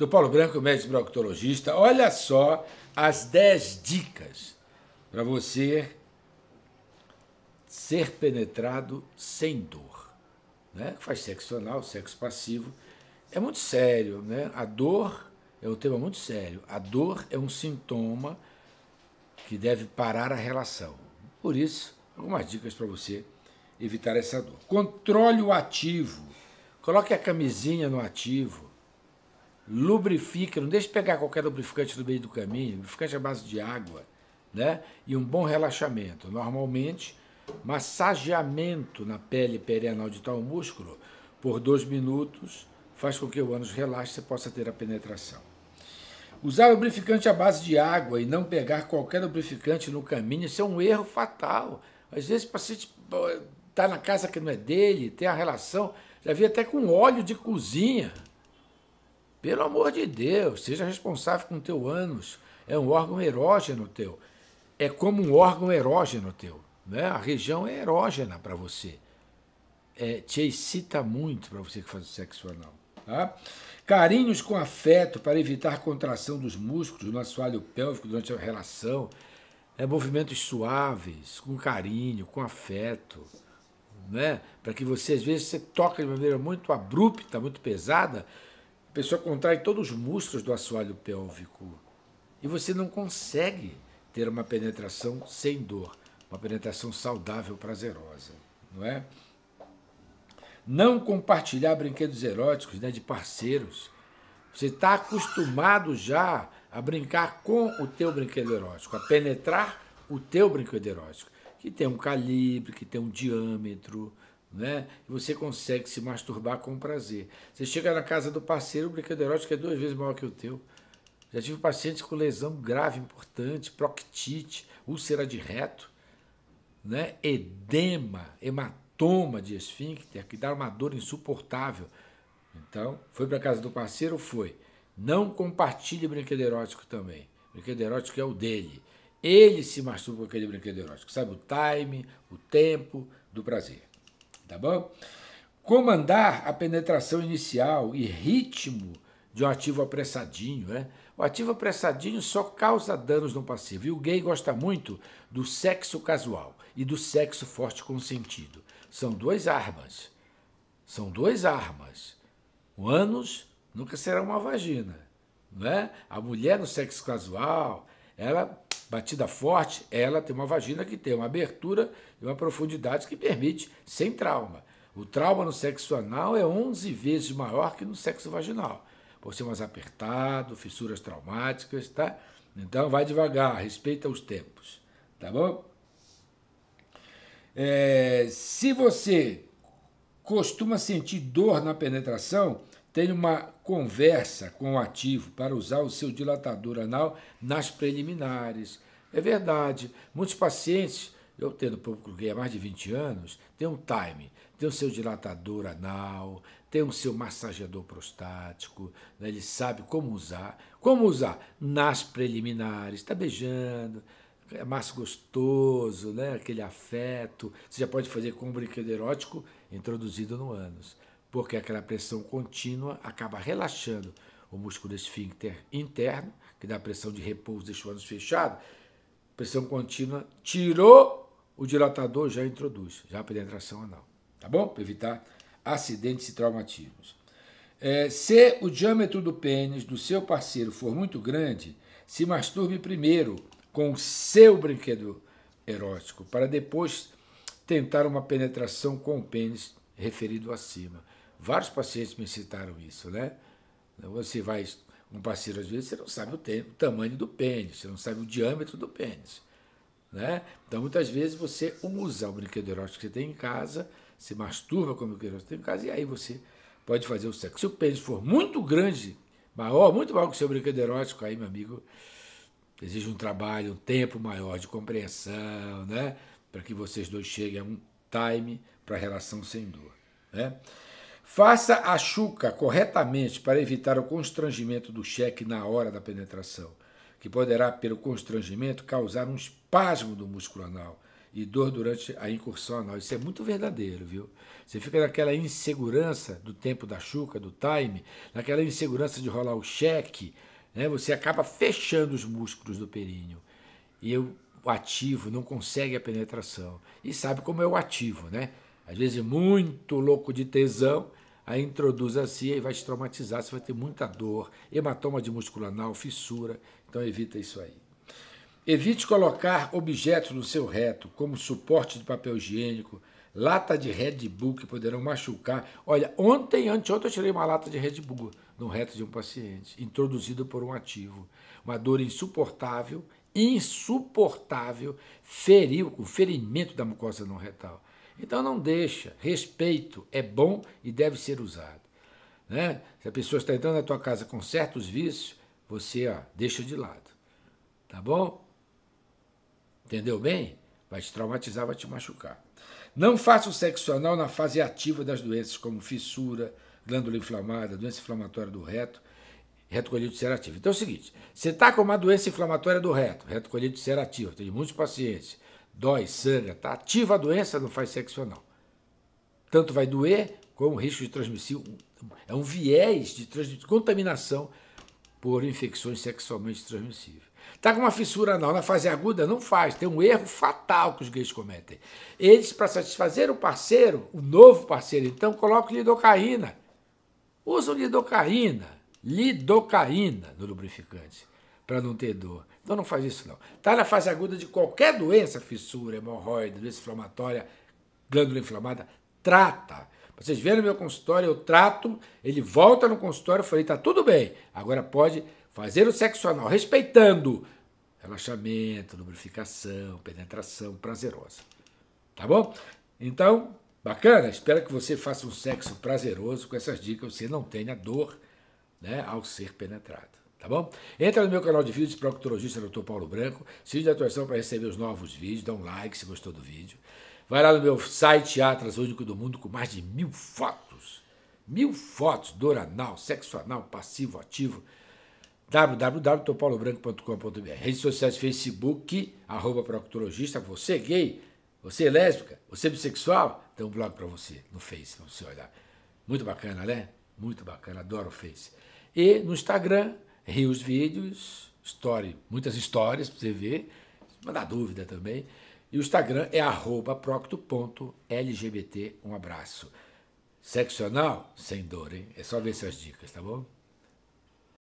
do Paulo Branco, médico proctologista. Olha só as 10 dicas para você ser penetrado sem dor. Né? Faz sexo anal, sexo passivo. É muito sério, né? A dor é um tema muito sério. A dor é um sintoma que deve parar a relação. Por isso, algumas dicas para você evitar essa dor. Controle o ativo. Coloque a camisinha no ativo lubrifica, não deixe pegar qualquer lubrificante no meio do caminho, lubrificante à base de água, né? E um bom relaxamento. Normalmente, massageamento na pele perianal de tal músculo por dois minutos faz com que o ânus relaxe e possa ter a penetração. Usar lubrificante à base de água e não pegar qualquer lubrificante no caminho, isso é um erro fatal. Às vezes o paciente está na casa que não é dele, tem a relação, já vi até com óleo de cozinha. Pelo amor de Deus, seja responsável com o teu ânus. É um órgão erógeno teu. É como um órgão erógeno teu. Né? A região é erógena para você. É, te excita muito para você que faz o sexo anal. Tá? Carinhos com afeto para evitar contração dos músculos no assoalho pélvico durante a relação. É, movimentos suaves, com carinho, com afeto. Né? Para que você, às vezes, você toca de maneira muito abrupta, muito pesada, a pessoa contrai todos os músculos do assoalho pélvico e você não consegue ter uma penetração sem dor, uma penetração saudável, prazerosa, não é? Não compartilhar brinquedos eróticos né, de parceiros. Você está acostumado já a brincar com o teu brinquedo erótico, a penetrar o teu brinquedo erótico, que tem um calibre, que tem um diâmetro, né? Você consegue se masturbar com prazer. Você chega na casa do parceiro, o brinquedo erótico é duas vezes maior que o teu. Já tive pacientes com lesão grave importante, proctite, úlcera de reto, né? edema, hematoma de esfíncter, que dá uma dor insuportável. Então, foi para a casa do parceiro? Foi. Não compartilhe brinquedo erótico também. brinquedo erótico é o dele. Ele se masturba com aquele brinquedo erótico. Sabe o time, o tempo do prazer tá bom? Comandar a penetração inicial e ritmo de um ativo apressadinho, né? O ativo apressadinho só causa danos no passivo. E o gay gosta muito do sexo casual e do sexo forte consentido. São duas armas. São duas armas. O ânus nunca será uma vagina. Né? A mulher no sexo casual, ela batida forte, ela tem uma vagina que tem uma abertura e uma profundidade que permite sem trauma. O trauma no sexo anal é 11 vezes maior que no sexo vaginal, por ser mais apertado, fissuras traumáticas, tá? Então vai devagar, respeita os tempos, tá bom? É, se você costuma sentir dor na penetração, tem uma conversa com o ativo para usar o seu dilatador anal nas preliminares. É verdade. Muitos pacientes, eu tendo gay há mais de 20 anos, tem um time, tem o seu dilatador anal, tem o seu massageador prostático, né? ele sabe como usar. Como usar? Nas preliminares, está beijando, é mais gostoso, né? aquele afeto. Você já pode fazer com um brinquedo erótico introduzido no ânus porque aquela pressão contínua acaba relaxando o músculo esfíncter interno, que dá pressão de repouso, deixa o ânus fechado. Pressão contínua tirou o dilatador, já introduz, já a penetração anal. Tá bom? Para evitar acidentes e traumatismos. É, se o diâmetro do pênis do seu parceiro for muito grande, se masturbe primeiro com o seu brinquedo erótico, para depois tentar uma penetração com o pênis referido acima. Vários pacientes me citaram isso, né? Você vai, um parceiro às vezes, você não sabe o, tempo, o tamanho do pênis, você não sabe o diâmetro do pênis. Né? Então, muitas vezes você usa o brinquedo erótico que você tem em casa, se masturba com o brinquedo erótico que você tem em casa, e aí você pode fazer o sexo. Se o pênis for muito grande, maior, muito maior que o seu brinquedo erótico, aí, meu amigo, exige um trabalho, um tempo maior de compreensão, né? Para que vocês dois cheguem a um time para a relação sem dor, né? Faça a chuca corretamente para evitar o constrangimento do cheque na hora da penetração, que poderá, pelo constrangimento, causar um espasmo do músculo anal e dor durante a incursão anal. Isso é muito verdadeiro, viu? Você fica naquela insegurança do tempo da chuca, do time, naquela insegurança de rolar o cheque, né? você acaba fechando os músculos do períneo. E eu, o ativo não consegue a penetração. E sabe como é o ativo, né? Às vezes muito louco de tesão, Aí introduz assim e vai te traumatizar, você vai ter muita dor, hematoma de músculo anal, fissura, então evita isso aí. Evite colocar objetos no seu reto, como suporte de papel higiênico, lata de Red Bull que poderão machucar. Olha, ontem, anteontem eu tirei uma lata de Red Bull no reto de um paciente, introduzido por um ativo. Uma dor insuportável, insuportável, feriu, o ferimento da mucosa no retal. Então não deixa. Respeito é bom e deve ser usado. Né? Se a pessoa está entrando na tua casa com certos vícios, você ó, deixa de lado. Tá bom? Entendeu bem? Vai te traumatizar, vai te machucar. Não faça o sexo anal na fase ativa das doenças, como fissura, glândula inflamada, doença inflamatória do reto, retocolite ulcerativa. Então é o seguinte, você está com uma doença inflamatória do reto, retocolite ulcerativa, tem muitos pacientes dói, sangra, tá ativa a doença, não faz sexo anal. Tanto vai doer como o risco de transmissão é um viés de, de contaminação por infecções sexualmente transmissíveis. Tá com uma fissura anal na fase aguda? Não faz. Tem um erro fatal que os gays cometem. Eles, para satisfazer o parceiro, o novo parceiro, então, colocam lidocaína. Usam lidocaína, lidocaína no lubrificante para não ter dor. Então não faz isso não. Está na fase aguda de qualquer doença, fissura, hemorroide, doença inflamatória, glândula inflamada, trata. Vocês vêm no meu consultório, eu trato, ele volta no consultório, eu falei, tá tudo bem. Agora pode fazer o sexo anal, respeitando relaxamento, lubrificação, penetração prazerosa. Tá bom? Então, bacana, espero que você faça um sexo prazeroso com essas dicas, você não tenha dor né, ao ser penetrado tá bom? Entra no meu canal de vídeos, proctologista Dr. Paulo Branco, siga de atuação para receber os novos vídeos, dá um like se gostou do vídeo. Vai lá no meu site Atlas Único do Mundo com mais de mil fotos. Mil fotos, dor anal, sexo anal, passivo, ativo. www.topaulobranco.com.br Redes sociais Facebook, arroba proctologista, você é gay, você é lésbica, você é bissexual, tem um blog para você no Face, pra você olhar. Muito bacana, né? Muito bacana, adoro o Face. E no Instagram, Rio os vídeos, story, muitas histórias para você ver, mandar dúvida também. E o Instagram é procto.lgbt. Um abraço. Seccional? Sem dor, hein? É só ver essas dicas, tá bom?